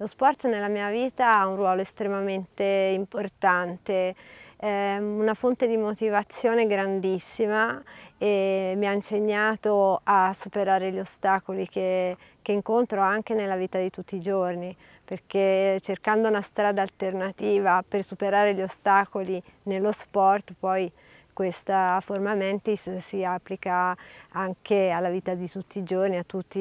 Lo sport nella mia vita ha un ruolo estremamente importante, è ehm, una fonte di motivazione grandissima e mi ha insegnato a superare gli ostacoli che, che incontro anche nella vita di tutti i giorni, perché cercando una strada alternativa per superare gli ostacoli nello sport poi questa forma mentis si applica anche alla vita di tutti i giorni, a tutti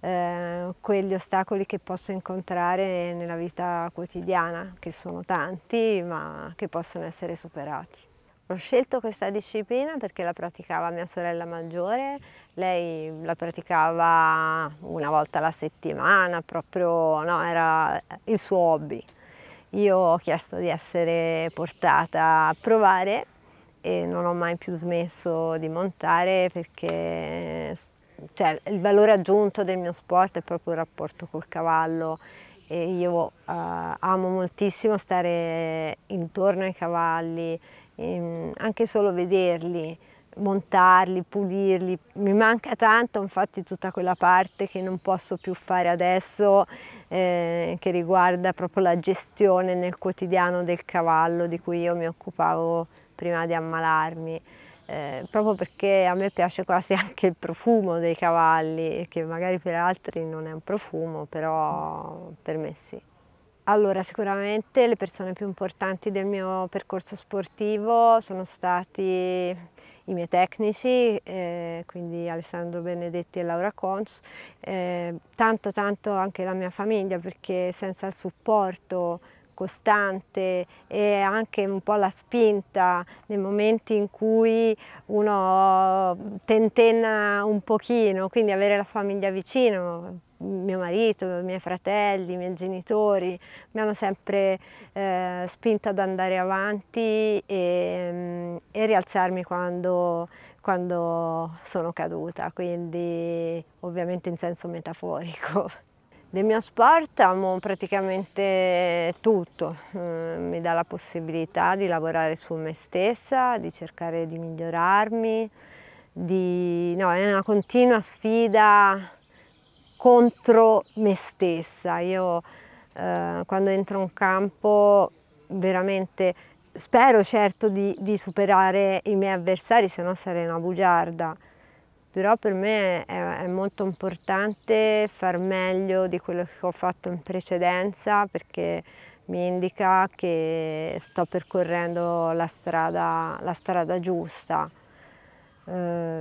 eh, quegli ostacoli che posso incontrare nella vita quotidiana, che sono tanti ma che possono essere superati. Ho scelto questa disciplina perché la praticava mia sorella maggiore, lei la praticava una volta alla settimana, proprio no, era il suo hobby. Io ho chiesto di essere portata a provare e non ho mai più smesso di montare perché cioè, il valore aggiunto del mio sport è proprio il rapporto col cavallo e io uh, amo moltissimo stare intorno ai cavalli, ehm, anche solo vederli, montarli, pulirli. Mi manca tanto infatti tutta quella parte che non posso più fare adesso eh, che riguarda proprio la gestione nel quotidiano del cavallo di cui io mi occupavo prima di ammalarmi, eh, proprio perché a me piace quasi anche il profumo dei cavalli, che magari per altri non è un profumo, però per me sì. Allora, sicuramente le persone più importanti del mio percorso sportivo sono stati i miei tecnici, eh, quindi Alessandro Benedetti e Laura Cons, eh, tanto tanto anche la mia famiglia perché senza il supporto costante e anche un po' la spinta nei momenti in cui uno tentenna un pochino, quindi avere la famiglia vicino, mio marito, i miei fratelli, i miei genitori mi hanno sempre eh, spinto ad andare avanti e, mm, e rialzarmi quando, quando sono caduta, quindi ovviamente in senso metaforico. Del mio sport amo praticamente tutto, ehm, mi dà la possibilità di lavorare su me stessa, di cercare di migliorarmi, di... No, è una continua sfida contro me stessa. Io eh, quando entro in campo veramente spero certo di, di superare i miei avversari, se no sarei una bugiarda però per me è, è, molto importante far meglio di quello che ho fatto in precedenza perché mi indica che sto percorrendo la strada, la strada giusta. Eh,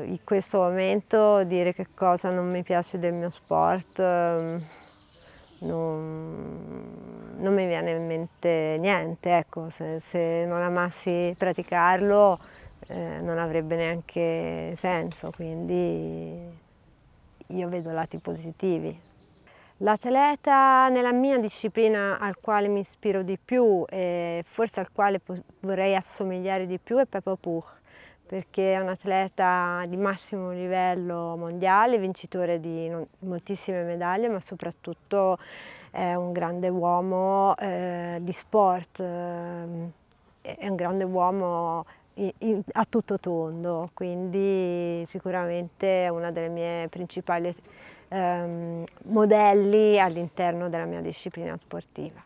in questo momento dire che cosa non mi piace del mio sport eh, non, non, mi viene in mente niente, ecco, se, se non amassi praticarlo eh, non avrebbe neanche senso, quindi io vedo lati positivi. L'atleta nella mia disciplina al quale mi ispiro di più e forse al quale vorrei assomigliare di più è Peppa Puch perché è un atleta di massimo livello mondiale, vincitore di moltissime medaglie, ma soprattutto è un grande uomo eh, di sport, ehm, è un grande uomo a tutto tondo, quindi sicuramente è una delle mie principali ehm, modelli all'interno della mia disciplina sportiva.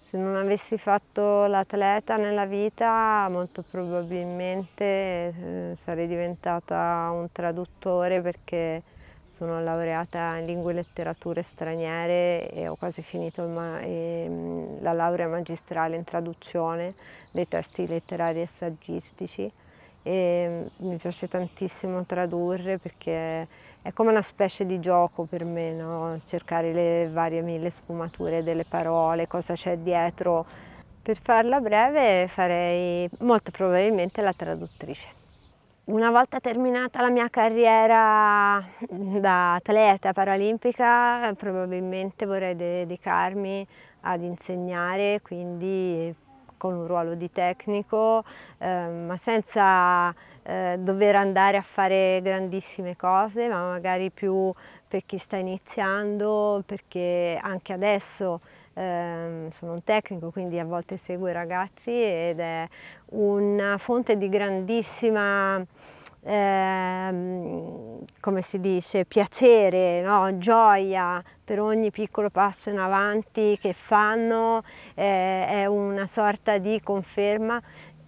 Se non avessi fatto l'atleta nella vita molto probabilmente eh, sarei diventata un traduttore perché sono laureata in lingue e letterature straniere e ho quasi finito ehm, la laurea magistrale in traduzione dei testi letterari e saggistici. E mm, mi piace tantissimo tradurre perché è come una specie di gioco per me, no? cercare le varie mille sfumature delle parole, cosa c'è dietro. Per farla breve farei molto probabilmente la traduttrice. Una volta terminata la mia carriera mm, da atleta paralimpica probabilmente vorrei dedicarmi ad insegnare, quindi con un ruolo di tecnico, eh, ma senza eh, dover andare a fare grandissime cose, ma magari più per chi sta iniziando, perché anche adesso eh, sono un tecnico quindi a volte seguo i ragazzi ed è una fonte di grandissima eh, come si dice, piacere, no? gioia per ogni piccolo passo in avanti che fanno, eh, è una sorta di conferma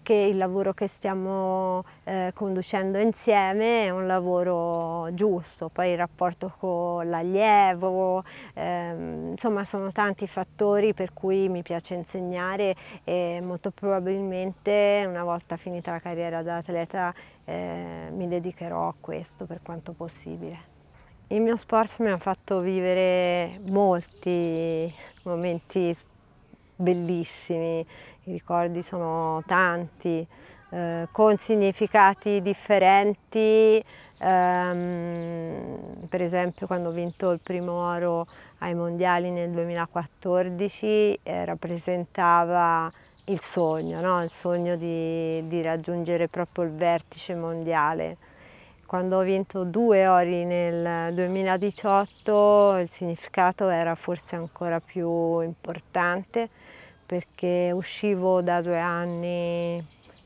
che il lavoro che stiamo eh, conducendo insieme è un lavoro giusto, poi il rapporto con l'allievo, ehm, insomma sono tanti i fattori per cui mi piace insegnare e molto probabilmente una volta finita la carriera da atleta eh, mi dedicherò a questo per quanto possibile. Il mio sport mi ha fatto vivere molti momenti bellissimi, i ricordi sono tanti, eh, con significati differenti, ehm, per esempio quando ho vinto il primo oro ai mondiali nel 2014 eh, rappresentava il sogno, no? il sogno di, di raggiungere proprio il vertice mondiale quando ho vinto due ori nel 2018 il significato era forse ancora più importante perché uscivo da due anni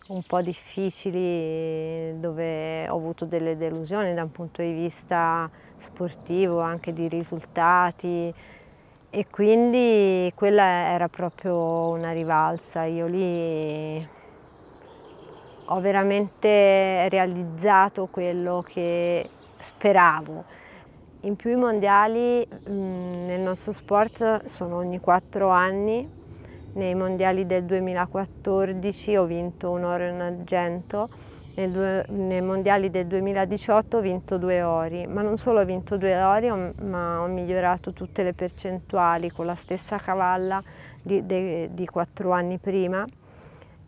un po' difficili dove ho avuto delle delusioni da un punto di vista sportivo, anche di risultati e quindi quella era proprio una rivalsa. Io lì ho veramente realizzato quello che speravo. In più i mondiali mm, nel nostro sport sono ogni quattro anni nei mondiali del 2014 ho vinto un oro e un argento, nei, nei mondiali del 2018 ho vinto due ori, ma non solo ho vinto due ori, ho, ma ho migliorato tutte le percentuali con la stessa cavalla di, de, di quattro anni prima.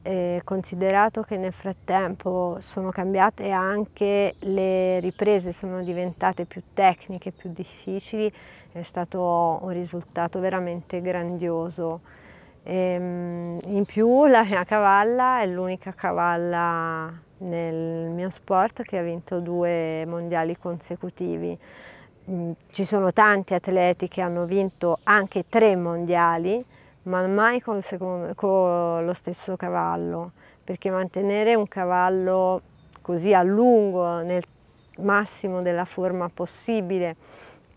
Eh, considerato che nel frattempo sono cambiate anche le riprese, sono diventate più tecniche, più difficili, è stato un risultato veramente grandioso. E ehm, in più la mia cavalla è l'unica cavalla nel mio sport che ha vinto due mondiali consecutivi. Mm, ci sono tanti atleti che hanno vinto anche tre mondiali, ma mai con, secondo, con lo stesso cavallo, perché mantenere un cavallo così a lungo nel massimo della forma possibile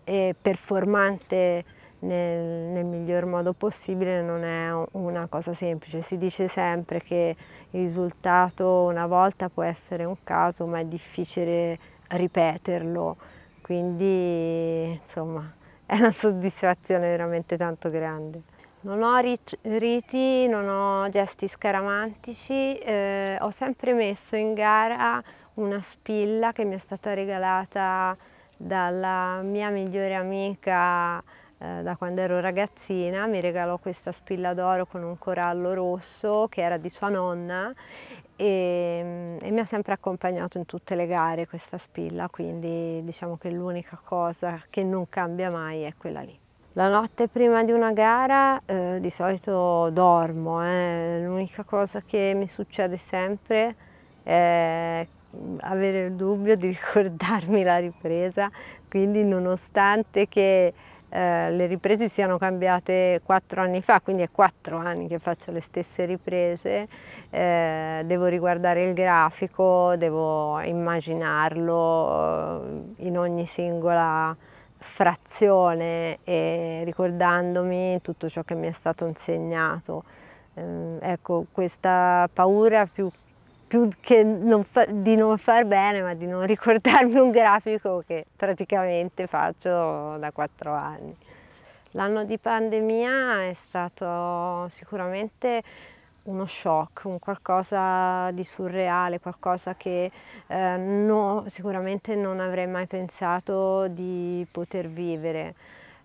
e performante nel, nel, miglior modo possibile non è una cosa semplice. Si dice sempre che il risultato una volta può essere un caso, ma è difficile ripeterlo. Quindi insomma è una soddisfazione veramente tanto grande. Non ho riti, non ho gesti scaramantici, eh, ho sempre messo in gara una spilla che mi è stata regalata dalla mia migliore amica eh, da quando ero ragazzina, mi regalò questa spilla d'oro con un corallo rosso che era di sua nonna e, mm, e mi ha sempre accompagnato in tutte le gare questa spilla, quindi diciamo che l'unica cosa che non cambia mai è quella lì. La notte prima di una gara eh, di solito dormo, eh. l'unica cosa che mi succede sempre è mm, avere il dubbio di ricordarmi la ripresa, quindi nonostante che eh, le riprese siano cambiate quattro anni fa, quindi è quattro anni che faccio le stesse riprese, eh, devo riguardare il grafico, devo immaginarlo eh, in ogni singola frazione e ricordandomi tutto ciò che mi è stato insegnato. Eh, ecco, questa paura più più che non fa, di non far bene, ma di non ricordarmi un grafico che praticamente faccio da quattro anni. L'anno di pandemia è stato sicuramente uno shock, un qualcosa di surreale, qualcosa che eh, no, sicuramente non avrei mai pensato di poter vivere.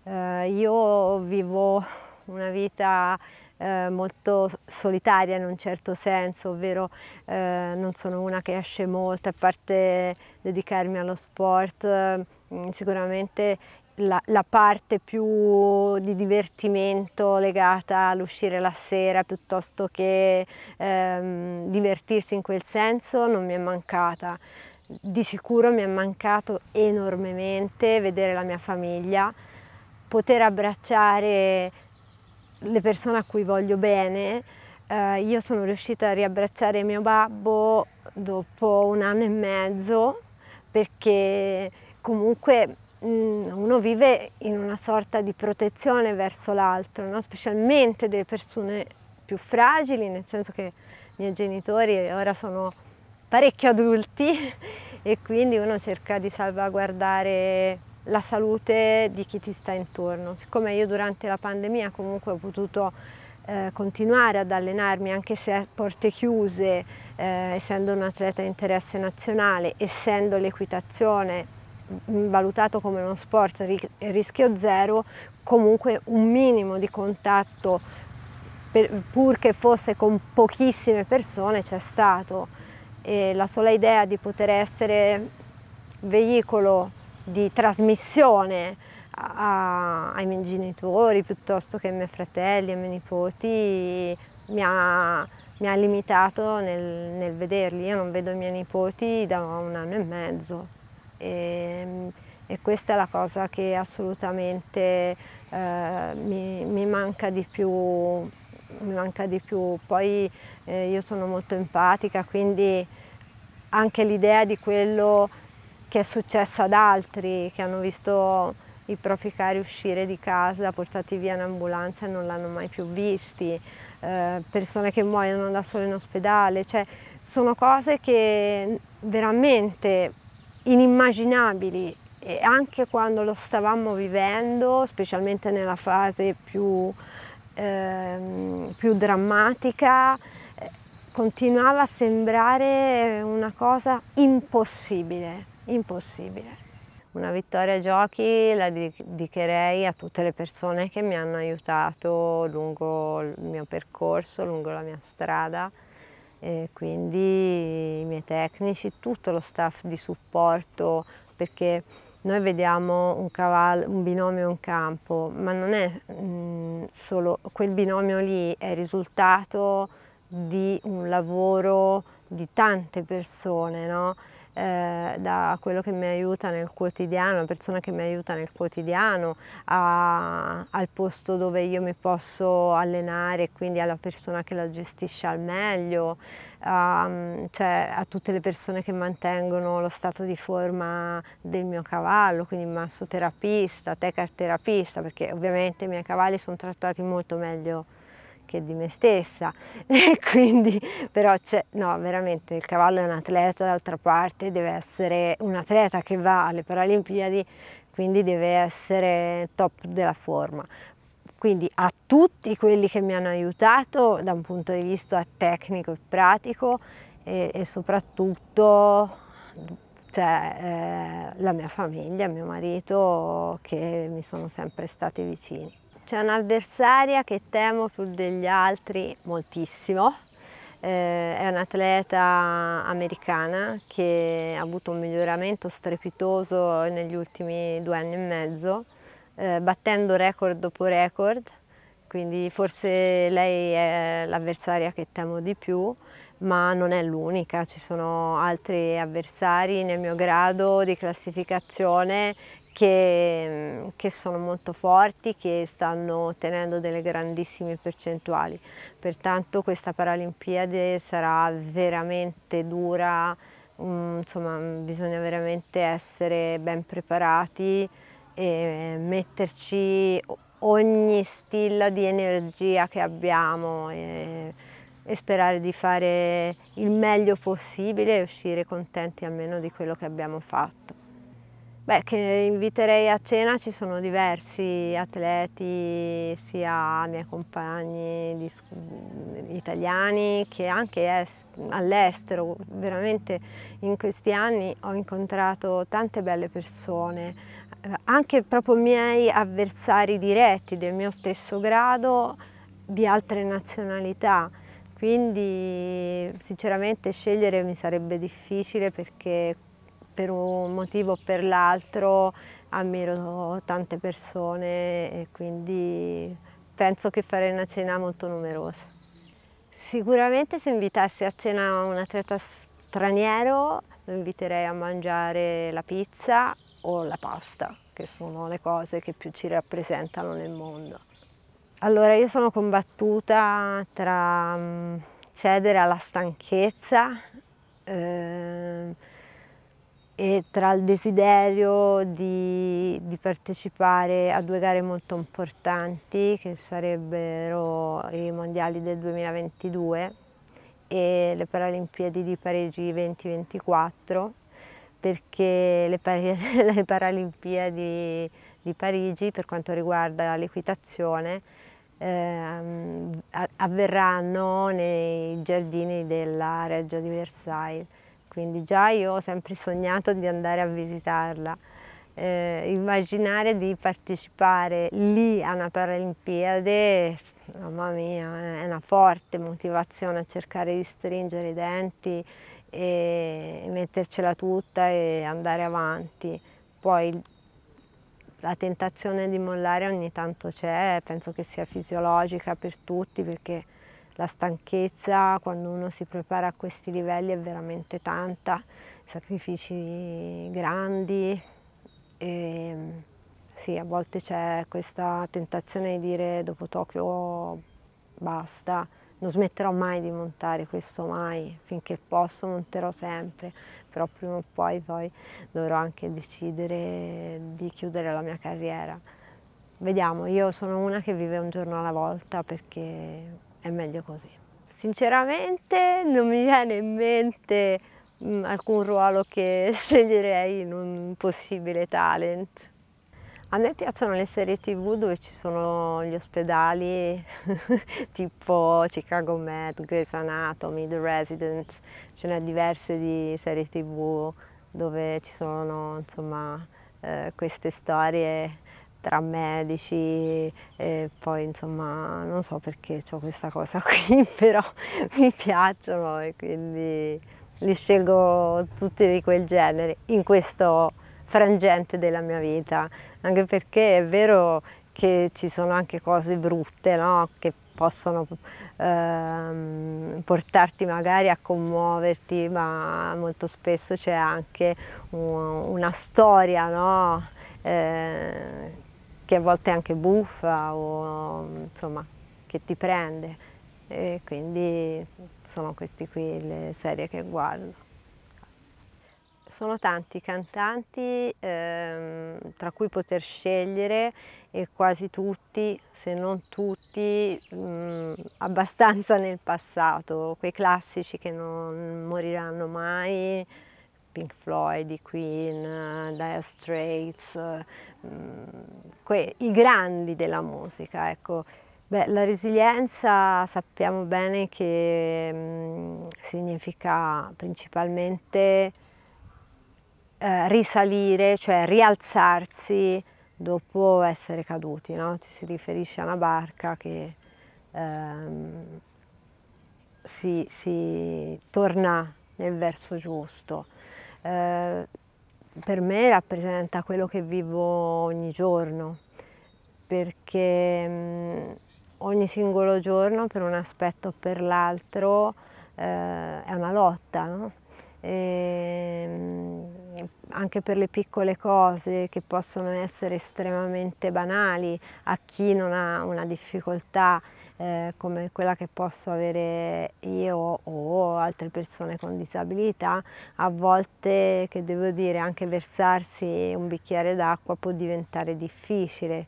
Eh, io vivo una vita eh, molto solitaria in un certo senso, ovvero eh, non sono una che esce molto, a parte dedicarmi allo sport, eh, sicuramente la, la, parte più di divertimento legata all'uscire la sera piuttosto che ehm, divertirsi in quel senso non mi è mancata. Di sicuro mi è mancato enormemente vedere la mia famiglia, poter abbracciare le persone a cui voglio bene, eh, io sono riuscita a riabbracciare mio babbo dopo un anno e mezzo perché comunque mh, mm, uno vive in una sorta di protezione verso l'altro, no? specialmente delle persone più fragili, nel senso che i miei genitori ora sono parecchio adulti e quindi uno cerca di salvaguardare la salute di chi ti sta intorno. Siccome io durante la pandemia comunque ho potuto eh, continuare ad allenarmi anche se a porte chiuse, eh, essendo un atleta di interesse nazionale, essendo l'equitazione mm, valutato come uno sport rischio zero, comunque un minimo di contatto per, pur che fosse con pochissime persone c'è stato e la sola idea di poter essere veicolo di trasmissione a, ai miei genitori piuttosto che ai miei fratelli, ai miei nipoti, mi ha, mi ha limitato nel, nel, vederli. Io non vedo i miei nipoti da un anno e mezzo e, ehm, e questa è la cosa che assolutamente eh, mi, mi, manca di più. Mi manca di più. Poi eh, io sono molto empatica, quindi anche l'idea di quello che è successo ad altri che hanno visto i propri cari uscire di casa, portati via in ambulanza e non l'hanno mai più visti, eh, persone che muoiono da sole in ospedale, cioè sono cose che veramente inimmaginabili e anche quando lo stavamo vivendo, specialmente nella fase più, eh, più drammatica, eh, continuava a sembrare una cosa impossibile impossibile. Una vittoria a giochi la dedicherei a tutte le persone che mi hanno aiutato lungo il mio percorso, lungo la mia strada, e quindi i miei tecnici, tutto lo staff di supporto, perché noi vediamo un, cavallo, un binomio in campo, ma non è mh, mm, solo quel binomio lì, è il risultato di un lavoro di tante persone, no? Eh, da quello che mi aiuta nel quotidiano, la persona che mi aiuta nel quotidiano, a, al posto dove io mi posso allenare, quindi alla persona che la gestisce al meglio, a, cioè, a tutte le persone che mantengono lo stato di forma del mio cavallo, quindi massoterapista, tecarterapista, perché ovviamente i miei cavalli sono trattati molto meglio anche di me stessa e quindi però c'è no veramente il cavallo è un atleta d'altra parte deve essere un atleta che va alle Paralimpiadi quindi deve essere top della forma quindi a tutti quelli che mi hanno aiutato da un punto di vista tecnico e pratico e, e soprattutto cioè, eh, la mia famiglia, mio marito che mi sono sempre stati vicini. C'è un'avversaria che temo più degli altri moltissimo, eh, è un'atleta americana che ha avuto un miglioramento strepitoso negli ultimi due anni e mezzo, eh, battendo record dopo record, quindi forse lei è l'avversaria che temo di più, ma non è l'unica, ci sono altri avversari nel mio grado di classificazione che, mm, che, sono molto forti, che stanno ottenendo delle grandissime percentuali. Pertanto questa Paralimpiade sarà veramente dura, mm, insomma mm, bisogna veramente essere ben preparati e metterci ogni stilla di energia che abbiamo e, e sperare di fare il meglio possibile e uscire contenti almeno di quello che abbiamo fatto. Beh, che inviterei a cena ci sono diversi atleti, sia miei compagni di, mhmm, italiani che anche all'estero. Veramente in questi anni ho incontrato tante belle persone, eh, anche proprio miei avversari diretti del mio stesso grado di altre nazionalità quindi sinceramente scegliere mi sarebbe difficile perché per un motivo o per l'altro ammiro tante persone e quindi penso che farei una cena molto numerosa. Sicuramente se invitassi a cena un atleta straniero lo inviterei a mangiare la pizza o la pasta, che sono le cose che più ci rappresentano nel mondo. Allora io sono combattuta tra mm, cedere alla stanchezza, eh, e tra il desiderio di, di, partecipare a due gare molto importanti che sarebbero i mondiali del 2022 e le Paralimpiadi di Parigi 2024 perché le, le Paralimpiadi di Parigi per quanto riguarda l'equitazione ehm, avverranno nei giardini della Reggia di Versailles quindi già io ho sempre sognato di andare a visitarla. Eh, immaginare di partecipare lì a una Paralimpiade, mamma mia, è una forte motivazione a cercare di stringere i denti e mettercela tutta e andare avanti. Poi la tentazione di mollare ogni tanto c'è, penso che sia fisiologica per tutti perché la stanchezza quando uno si prepara a questi livelli è veramente tanta, sacrifici grandi e ehm, sì, a volte c'è questa tentazione di dire dopo Tokyo basta, non smetterò mai di montare, questo mai, finché posso monterò sempre, però prima o poi poi dovrò anche decidere di chiudere la mia carriera. Vediamo, io sono una che vive un giorno alla volta perché è meglio così. Sinceramente non mi viene in mente mh, mm, alcun ruolo che sceglierei in un possibile talent. A me piacciono le serie tv dove ci sono gli ospedali tipo Chicago Med, Grey's Anatomy, The Resident, ce n'è diverse di serie tv dove ci sono insomma, eh, queste storie tra medici e poi insomma non so perché ho questa cosa qui, però mi piacciono e quindi li scelgo tutti di quel genere in questo frangente della mia vita, anche perché è vero che ci sono anche cose brutte no? che possono ehm, portarti magari a commuoverti, ma molto spesso c'è anche un, una storia no? eh, che a volte è anche buffa o insomma che ti prende. E quindi sono queste qui le serie che guardo. Sono tanti cantanti ehm, tra cui poter scegliere e quasi tutti, se non tutti, mh, mm, abbastanza nel passato, quei classici che non moriranno mai, Pink Floyd, i Queen, eh, Dire Straits, eh, mm, i grandi della musica. Ecco. Beh, la resilienza sappiamo bene che mh, mm, significa principalmente eh, risalire, cioè rialzarsi dopo essere caduti, no? ci si riferisce a una barca che ehm, si, si torna nel verso giusto. Eh, per me rappresenta quello che vivo ogni giorno, perché mh, mm, ogni singolo giorno per un aspetto o per l'altro eh, è una lotta. No? E, mh, mm, anche per le piccole cose che possono essere estremamente banali a chi non ha una difficoltà eh, come quella che posso avere io o altre persone con disabilità, a volte che devo dire anche versarsi un bicchiere d'acqua può diventare difficile,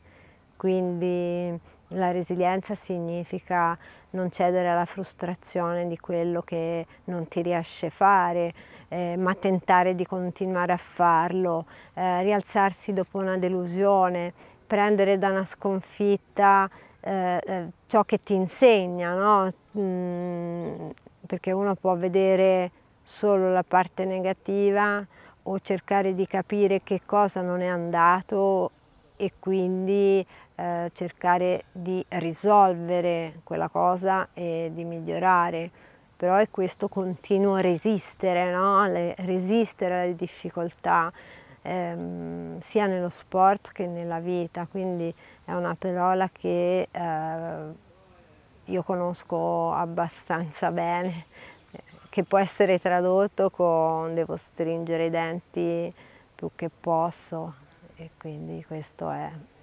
quindi la resilienza significa non cedere alla frustrazione di quello che non ti riesce a fare, eh, ma tentare di continuare a farlo, eh, rialzarsi dopo una delusione, prendere da una sconfitta eh, eh, ciò che ti insegna, no? mm, perché uno può vedere solo la parte negativa o cercare di capire che cosa non è andato e quindi eh, cercare di risolvere quella cosa e di migliorare però è questo continuo resistere, no? Le, resistere alle difficoltà ehm, sia nello sport che nella vita, quindi è una parola che eh, io conosco abbastanza bene, eh, che può essere tradotto con devo stringere i denti più che posso e quindi questo è